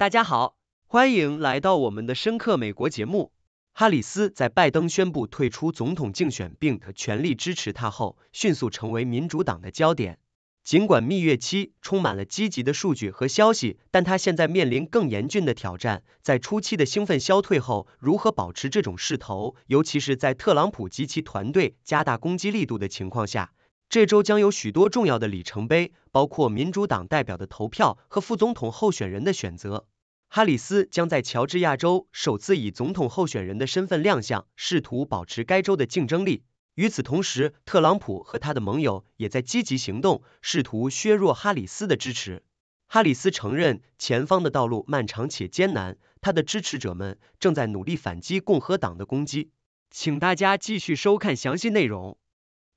大家好，欢迎来到我们的深刻美国节目。哈里斯在拜登宣布退出总统竞选并全力支持他后，迅速成为民主党的焦点。尽管蜜月期充满了积极的数据和消息，但他现在面临更严峻的挑战。在初期的兴奋消退后，如何保持这种势头，尤其是在特朗普及其团队加大攻击力度的情况下，这周将有许多重要的里程碑，包括民主党代表的投票和副总统候选人的选择。哈里斯将在乔治亚州首次以总统候选人的身份亮相，试图保持该州的竞争力。与此同时，特朗普和他的盟友也在积极行动，试图削弱哈里斯的支持。哈里斯承认前方的道路漫长且艰难，他的支持者们正在努力反击共和党的攻击。请大家继续收看详细内容。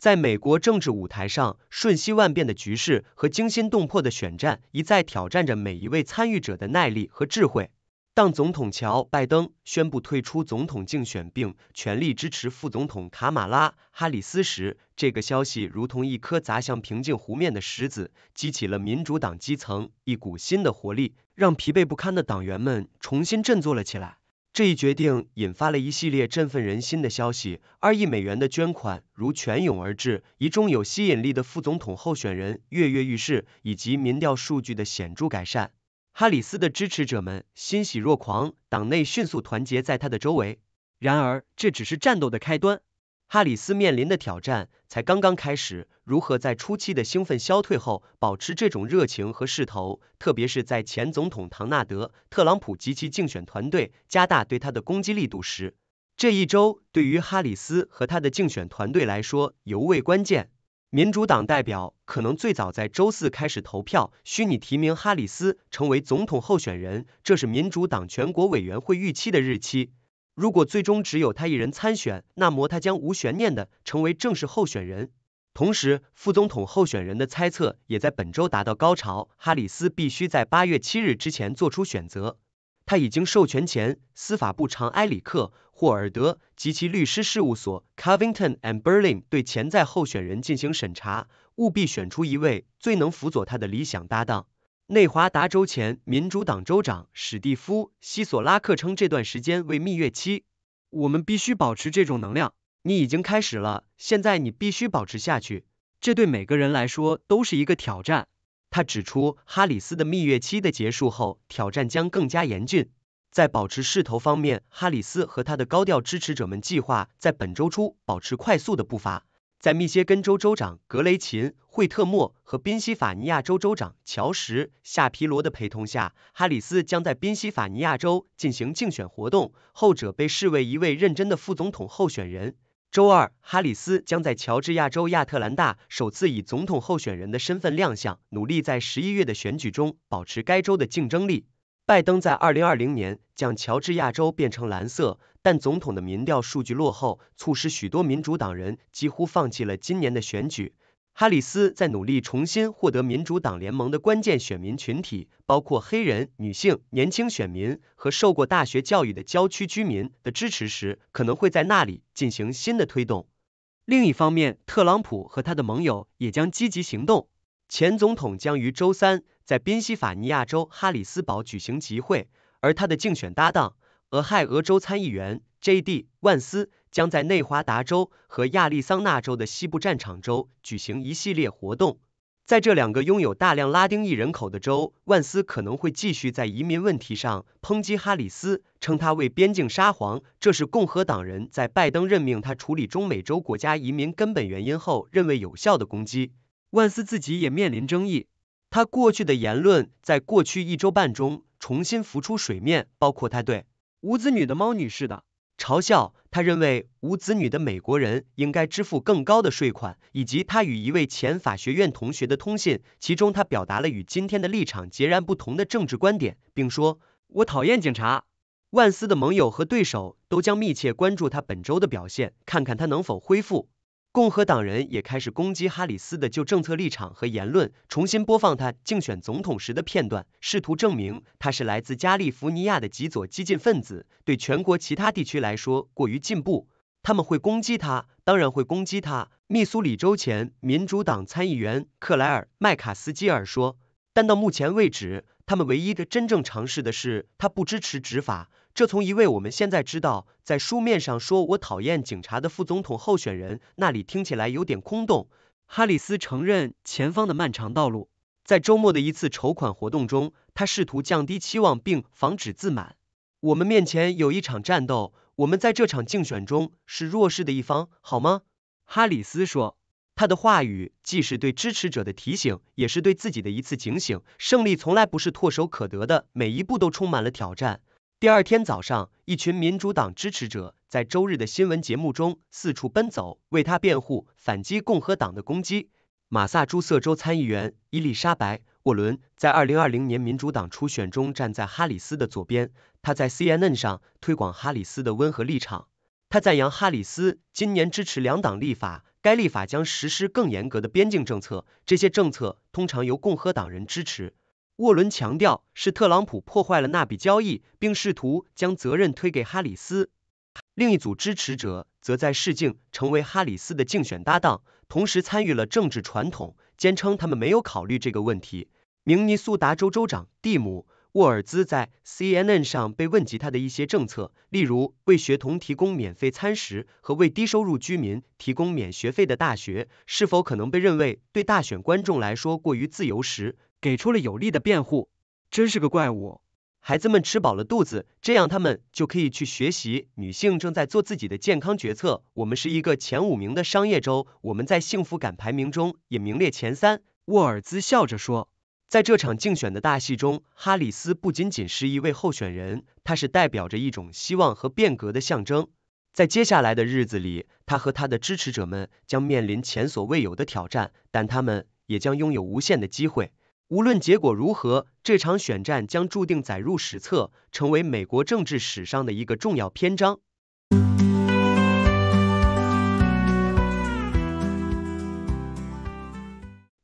在美国政治舞台上，瞬息万变的局势和惊心动魄的选战，一再挑战着每一位参与者的耐力和智慧。当总统乔·拜登宣布退出总统竞选，并全力支持副总统卡马拉·哈里斯时，这个消息如同一颗砸向平静湖面的石子，激起了民主党基层一股新的活力，让疲惫不堪的党员们重新振作了起来。这一决定引发了一系列振奋人心的消息：二亿美元的捐款如泉涌而至，一众有吸引力的副总统候选人跃跃欲试，以及民调数据的显著改善。哈里斯的支持者们欣喜若狂，党内迅速团结在他的周围。然而，这只是战斗的开端。哈里斯面临的挑战才刚刚开始。如何在初期的兴奋消退后保持这种热情和势头，特别是在前总统唐纳德·特朗普及其竞选团队加大对他的攻击力度时，这一周对于哈里斯和他的竞选团队来说尤为关键。民主党代表可能最早在周四开始投票，虚拟提名哈里斯成为总统候选人，这是民主党全国委员会预期的日期。如果最终只有他一人参选，那么他将无悬念的成为正式候选人。同时，副总统候选人的猜测也在本周达到高潮。哈里斯必须在8月7日之前做出选择。他已经授权前司法部长埃里克·霍尔德及其律师事务所 Covington and b e r l i n 对潜在候选人进行审查，务必选出一位最能辅佐他的理想搭档。内华达州前民主党州长史蒂夫·西索拉克称这段时间为蜜月期，我们必须保持这种能量。你已经开始了，现在你必须保持下去。这对每个人来说都是一个挑战。他指出，哈里斯的蜜月期的结束后，挑战将更加严峻。在保持势头方面，哈里斯和他的高调支持者们计划在本周初保持快速的步伐。在密歇根州州长格雷琴·惠特莫和宾夕法尼亚州州长乔什·夏皮罗的陪同下，哈里斯将在宾夕法尼亚州进行竞选活动。后者被视为一位认真的副总统候选人。周二，哈里斯将在乔治亚州亚特兰大首次以总统候选人的身份亮相，努力在十一月的选举中保持该州的竞争力。拜登在二零二零年将乔治亚州变成蓝色。但总统的民调数据落后，促使许多民主党人几乎放弃了今年的选举。哈里斯在努力重新获得民主党联盟的关键选民群体，包括黑人、女性、年轻选民和受过大学教育的郊区居民的支持时，可能会在那里进行新的推动。另一方面，特朗普和他的盟友也将积极行动。前总统将于周三在宾夕法尼亚州哈里斯堡举行集会，而他的竞选搭档。俄亥俄州参议员 J.D. 万斯将在内华达州和亚利桑那州的西部战场州举行一系列活动。在这两个拥有大量拉丁裔人口的州，万斯可能会继续在移民问题上抨击哈里斯，称他为“边境沙皇”。这是共和党人在拜登任命他处理中美洲国家移民根本原因后，认为有效的攻击。万斯自己也面临争议，他过去的言论在过去一周半中重新浮出水面，包括他对。无子女的猫女士的嘲笑，他认为无子女的美国人应该支付更高的税款，以及他与一位前法学院同学的通信，其中他表达了与今天的立场截然不同的政治观点，并说：“我讨厌警察。”万斯的盟友和对手都将密切关注他本周的表现，看看他能否恢复。共和党人也开始攻击哈里斯的旧政策立场和言论，重新播放他竞选总统时的片段，试图证明他是来自加利福尼亚的极左激进分子，对全国其他地区来说过于进步。他们会攻击他，当然会攻击他。密苏里州前民主党参议员克莱尔·麦卡斯基尔说：“但到目前为止，他们唯一的真正尝试的是他不支持执法。”这从一位我们现在知道在书面上说我讨厌警察的副总统候选人那里听起来有点空洞。哈里斯承认前方的漫长道路，在周末的一次筹款活动中，他试图降低期望并防止自满。我们面前有一场战斗，我们在这场竞选中是弱势的一方，好吗？哈里斯说，他的话语既是对支持者的提醒，也是对自己的一次警醒。胜利从来不是唾手可得的，每一步都充满了挑战。第二天早上，一群民主党支持者在周日的新闻节目中四处奔走，为他辩护，反击共和党的攻击。马萨诸塞州参议员伊丽莎白·沃伦在二零二零年民主党初选中站在哈里斯的左边。他在 CNN 上推广哈里斯的温和立场。他赞扬哈里斯今年支持两党立法，该立法将实施更严格的边境政策。这些政策通常由共和党人支持。沃伦强调是特朗普破坏了那笔交易，并试图将责任推给哈里斯。另一组支持者则在试镜成为哈里斯的竞选搭档，同时参与了政治传统，坚称他们没有考虑这个问题。明尼苏达州州长蒂姆·沃尔兹在 CNN 上被问及他的一些政策，例如为学童提供免费餐食和为低收入居民提供免学费的大学是否可能被认为对大选观众来说过于自由时。给出了有力的辩护，真是个怪物。孩子们吃饱了肚子，这样他们就可以去学习。女性正在做自己的健康决策。我们是一个前五名的商业州，我们在幸福感排名中也名列前三。沃尔兹笑着说，在这场竞选的大戏中，哈里斯不仅仅是一位候选人，她是代表着一种希望和变革的象征。在接下来的日子里，他和他的支持者们将面临前所未有的挑战，但他们也将拥有无限的机会。无论结果如何，这场选战将注定载入史册，成为美国政治史上的一个重要篇章。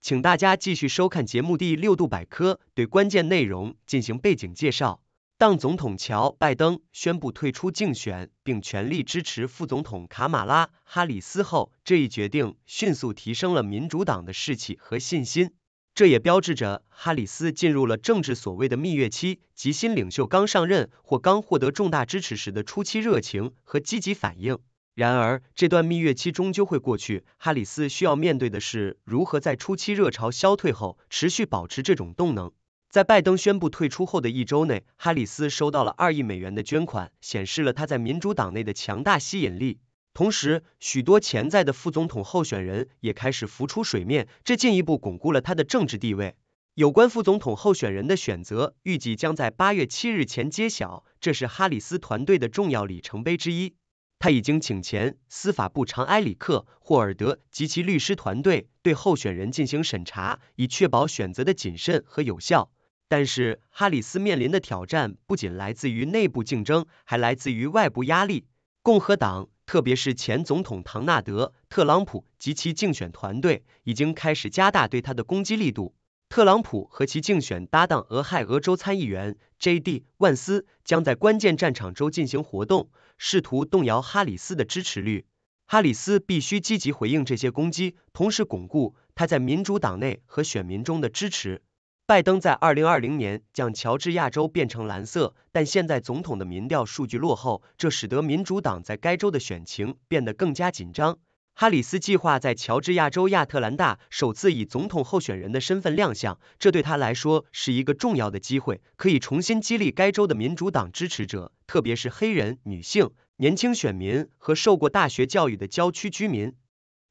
请大家继续收看节目第六度百科，对关键内容进行背景介绍。当总统乔拜登宣布退出竞选，并全力支持副总统卡马拉哈里斯后，这一决定迅速提升了民主党的士气和信心。这也标志着哈里斯进入了政治所谓的“蜜月期”，即新领袖刚上任或刚获得重大支持时的初期热情和积极反应。然而，这段蜜月期终究会过去，哈里斯需要面对的是如何在初期热潮消退后持续保持这种动能。在拜登宣布退出后的一周内，哈里斯收到了二亿美元的捐款，显示了他在民主党内的强大吸引力。同时，许多潜在的副总统候选人也开始浮出水面，这进一步巩固了他的政治地位。有关副总统候选人的选择预计将在八月七日前揭晓，这是哈里斯团队的重要里程碑之一。他已经请前司法部长埃里克·霍尔德及其律师团队对候选人进行审查，以确保选择的谨慎和有效。但是，哈里斯面临的挑战不仅来自于内部竞争，还来自于外部压力，共和党。特别是前总统唐纳德·特朗普及其竞选团队已经开始加大对他的攻击力度。特朗普和其竞选搭档俄亥俄州参议员 J.D. 万斯将在关键战场州进行活动，试图动摇哈里斯的支持率。哈里斯必须积极回应这些攻击，同时巩固他在民主党内和选民中的支持。拜登在2020年将乔治亚州变成蓝色，但现在总统的民调数据落后，这使得民主党在该州的选情变得更加紧张。哈里斯计划在乔治亚州亚特兰大首次以总统候选人的身份亮相，这对他来说是一个重要的机会，可以重新激励该州的民主党支持者，特别是黑人、女性、年轻选民和受过大学教育的郊区居民。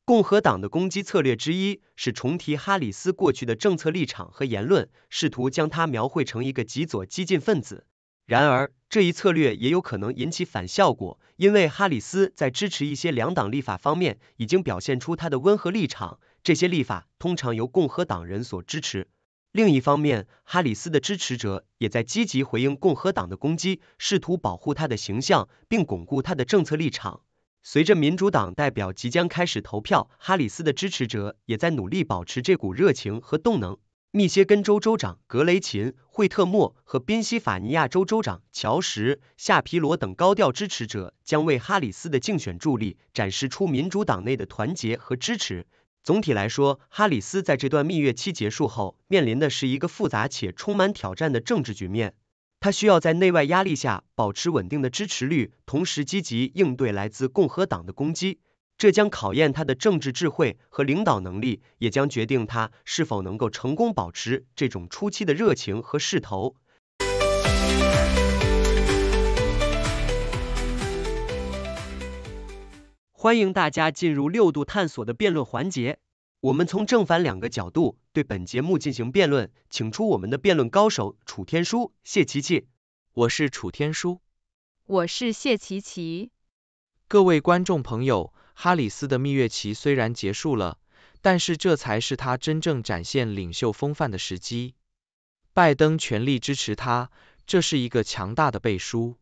共和党的攻击策略之一是重提哈里斯过去的政策立场和言论，试图将他描绘成一个极左激进分子。然而，这一策略也有可能引起反效果，因为哈里斯在支持一些两党立法方面已经表现出他的温和立场，这些立法通常由共和党人所支持。另一方面，哈里斯的支持者也在积极回应共和党的攻击，试图保护他的形象并巩固他的政策立场。随着民主党代表即将开始投票，哈里斯的支持者也在努力保持这股热情和动能。密歇根州州长格雷琴·惠特莫和宾夕法尼亚州州长乔什·夏皮罗等高调支持者将为哈里斯的竞选助力，展示出民主党内的团结和支持。总体来说，哈里斯在这段蜜月期结束后面临的是一个复杂且充满挑战的政治局面。他需要在内外压力下保持稳定的支持率，同时积极应对来自共和党的攻击。这将考验他的政治智慧和领导能力，也将决定他是否能够成功保持这种初期的热情和势头。欢迎大家进入六度探索的辩论环节。我们从正反两个角度对本节目进行辩论，请出我们的辩论高手楚天舒、谢琪琪。我是楚天舒，我是谢琪琪。各位观众朋友，哈里斯的蜜月期虽然结束了，但是这才是他真正展现领袖风范的时机。拜登全力支持他，这是一个强大的背书。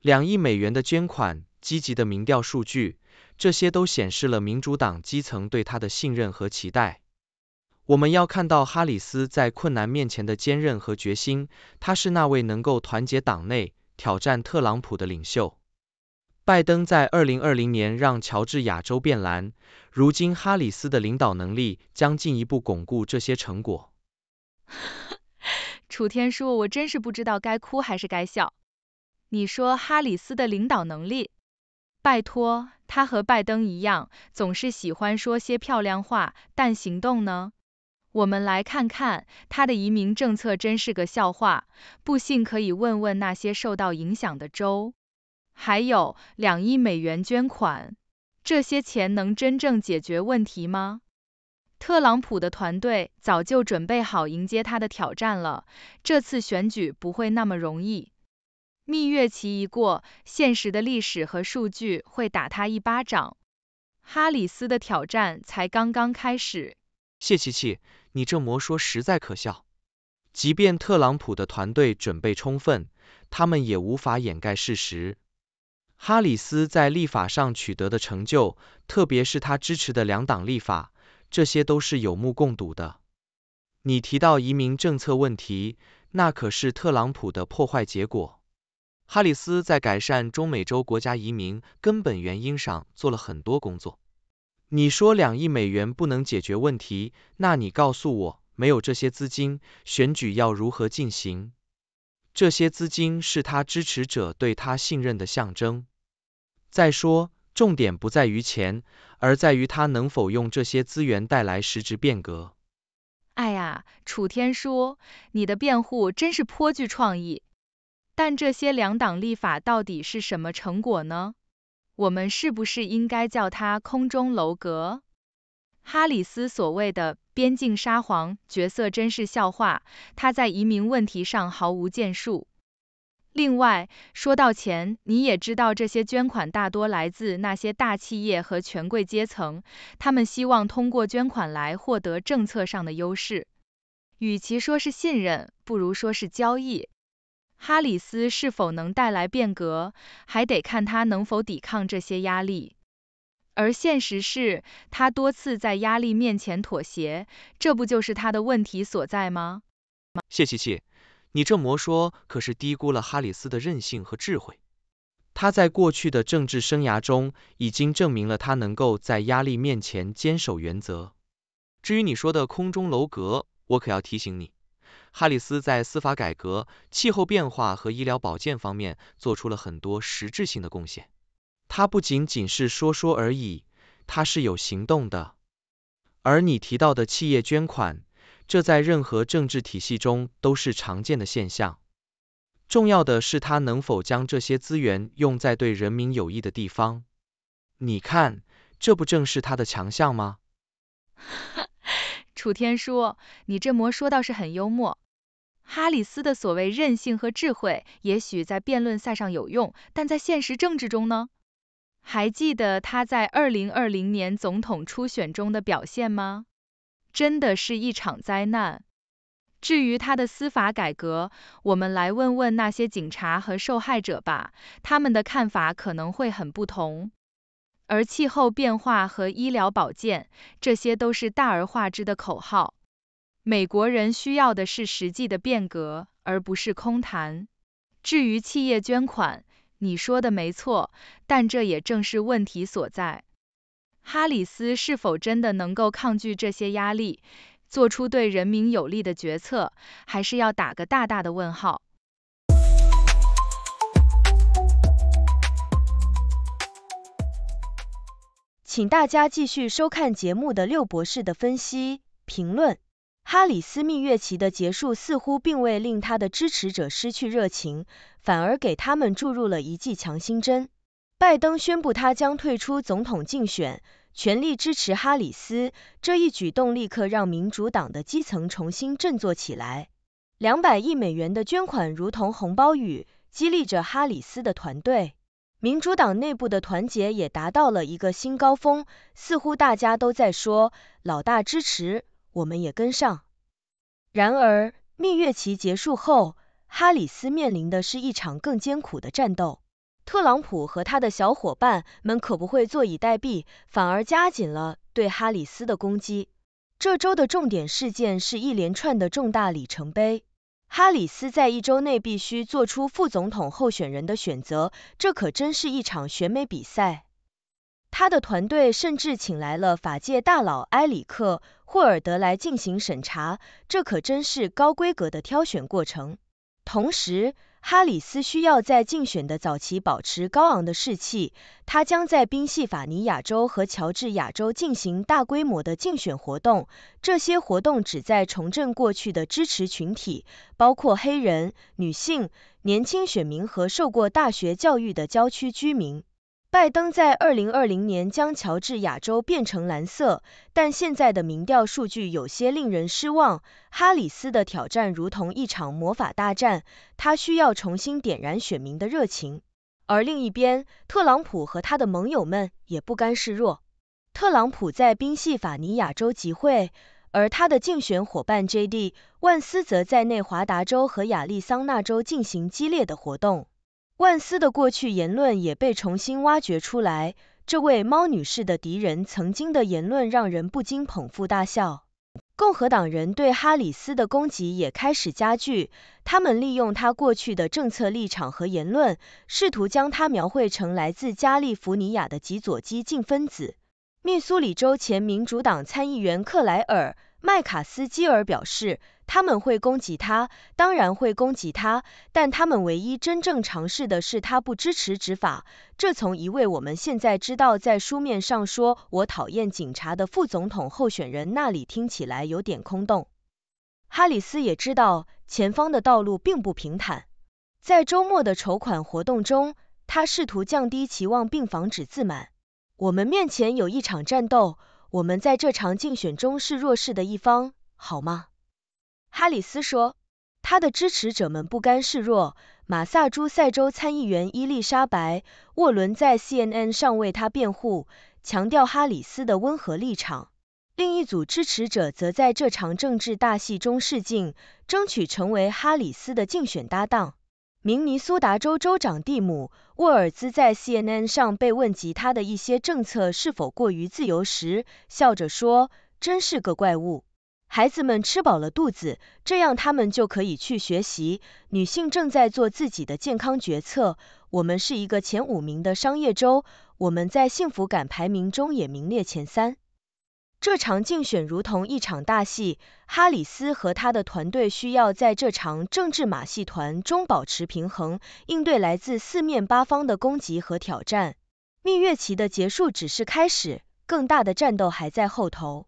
两亿美元的捐款，积极的民调数据。这些都显示了民主党基层对他的信任和期待。我们要看到哈里斯在困难面前的坚韧和决心，他是那位能够团结党内、挑战特朗普的领袖。拜登在二零二零年让乔治亚州变蓝，如今哈里斯的领导能力将进一步巩固这些成果。楚天舒，我真是不知道该哭还是该笑。你说哈里斯的领导能力？拜托。他和拜登一样，总是喜欢说些漂亮话，但行动呢？我们来看看他的移民政策真是个笑话，不信可以问问那些受到影响的州。还有两亿美元捐款，这些钱能真正解决问题吗？特朗普的团队早就准备好迎接他的挑战了，这次选举不会那么容易。蜜月期一过，现实的历史和数据会打他一巴掌。哈里斯的挑战才刚刚开始。谢琪琪，你这魔说实在可笑。即便特朗普的团队准备充分，他们也无法掩盖事实。哈里斯在立法上取得的成就，特别是他支持的两党立法，这些都是有目共睹的。你提到移民政策问题，那可是特朗普的破坏结果。哈里斯在改善中美洲国家移民根本原因上做了很多工作。你说两亿美元不能解决问题，那你告诉我，没有这些资金，选举要如何进行？这些资金是他支持者对他信任的象征。再说，重点不在于钱，而在于他能否用这些资源带来实质变革。哎呀，楚天舒，你的辩护真是颇具创意。但这些两党立法到底是什么成果呢？我们是不是应该叫它空中楼阁？哈里斯所谓的“边境沙皇”角色真是笑话，他在移民问题上毫无建树。另外，说到钱，你也知道这些捐款大多来自那些大企业和权贵阶层，他们希望通过捐款来获得政策上的优势。与其说是信任，不如说是交易。哈里斯是否能带来变革，还得看他能否抵抗这些压力。而现实是，他多次在压力面前妥协，这不就是他的问题所在吗？谢琪琪，你这魔说可是低估了哈里斯的韧性和智慧。他在过去的政治生涯中已经证明了他能够在压力面前坚守原则。至于你说的空中楼阁，我可要提醒你。哈里斯在司法改革、气候变化和医疗保健方面做出了很多实质性的贡献。他不仅仅是说说而已，他是有行动的。而你提到的企业捐款，这在任何政治体系中都是常见的现象。重要的是他能否将这些资源用在对人民有益的地方。你看，这不正是他的强项吗？楚天舒，你这魔说倒是很幽默。哈里斯的所谓韧性和智慧，也许在辩论赛上有用，但在现实政治中呢？还记得他在2020年总统初选中的表现吗？真的是一场灾难。至于他的司法改革，我们来问问那些警察和受害者吧，他们的看法可能会很不同。而气候变化和医疗保健，这些都是大而化之的口号。美国人需要的是实际的变革，而不是空谈。至于企业捐款，你说的没错，但这也正是问题所在。哈里斯是否真的能够抗拒这些压力，做出对人民有利的决策，还是要打个大大的问号？请大家继续收看节目的六博士的分析评论。哈里斯蜜月期的结束似乎并未令他的支持者失去热情，反而给他们注入了一剂强心针。拜登宣布他将退出总统竞选，全力支持哈里斯，这一举动立刻让民主党的基层重新振作起来。两百亿美元的捐款如同红包雨，激励着哈里斯的团队。民主党内部的团结也达到了一个新高峰，似乎大家都在说老大支持，我们也跟上。然而，蜜月期结束后，哈里斯面临的是一场更艰苦的战斗。特朗普和他的小伙伴们可不会坐以待毙，反而加紧了对哈里斯的攻击。这周的重点事件是一连串的重大里程碑。哈里斯在一周内必须做出副总统候选人的选择，这可真是一场选美比赛。他的团队甚至请来了法界大佬埃里克·霍尔德来进行审查，这可真是高规格的挑选过程。同时，哈里斯需要在竞选的早期保持高昂的士气。他将在宾夕法尼亚州和乔治亚州进行大规模的竞选活动，这些活动旨在重振过去的支持群体，包括黑人、女性、年轻选民和受过大学教育的郊区居民。拜登在2020年将乔治亚州变成蓝色，但现在的民调数据有些令人失望。哈里斯的挑战如同一场魔法大战，他需要重新点燃选民的热情。而另一边，特朗普和他的盟友们也不甘示弱。特朗普在宾夕法尼亚州集会，而他的竞选伙伴 J.D. 万斯则在内华达州和亚利桑那州进行激烈的活动。万斯的过去言论也被重新挖掘出来。这位“猫女士”的敌人曾经的言论让人不禁捧腹大笑。共和党人对哈里斯的攻击也开始加剧，他们利用他过去的政策立场和言论，试图将他描绘成来自加利福尼亚的极左激进分子。密苏里州前民主党参议员克莱尔·麦卡斯基尔表示。他们会攻击他，当然会攻击他，但他们唯一真正尝试的是他不支持执法。这从一位我们现在知道在书面上说我讨厌警察的副总统候选人那里听起来有点空洞。哈里斯也知道前方的道路并不平坦。在周末的筹款活动中，他试图降低期望并防止自满。我们面前有一场战斗，我们在这场竞选中是弱势的一方，好吗？哈里斯说，他的支持者们不甘示弱。马萨诸塞州参议员伊丽莎白·沃伦在 CNN 上为他辩护，强调哈里斯的温和立场。另一组支持者则在这场政治大戏中试镜，争取成为哈里斯的竞选搭档。明尼苏达州州长蒂姆·沃尔兹在 CNN 上被问及他的一些政策是否过于自由时，笑着说：“真是个怪物。”孩子们吃饱了肚子，这样他们就可以去学习。女性正在做自己的健康决策。我们是一个前五名的商业州，我们在幸福感排名中也名列前三。这场竞选如同一场大戏，哈里斯和他的团队需要在这场政治马戏团中保持平衡，应对来自四面八方的攻击和挑战。蜜月期的结束只是开始，更大的战斗还在后头。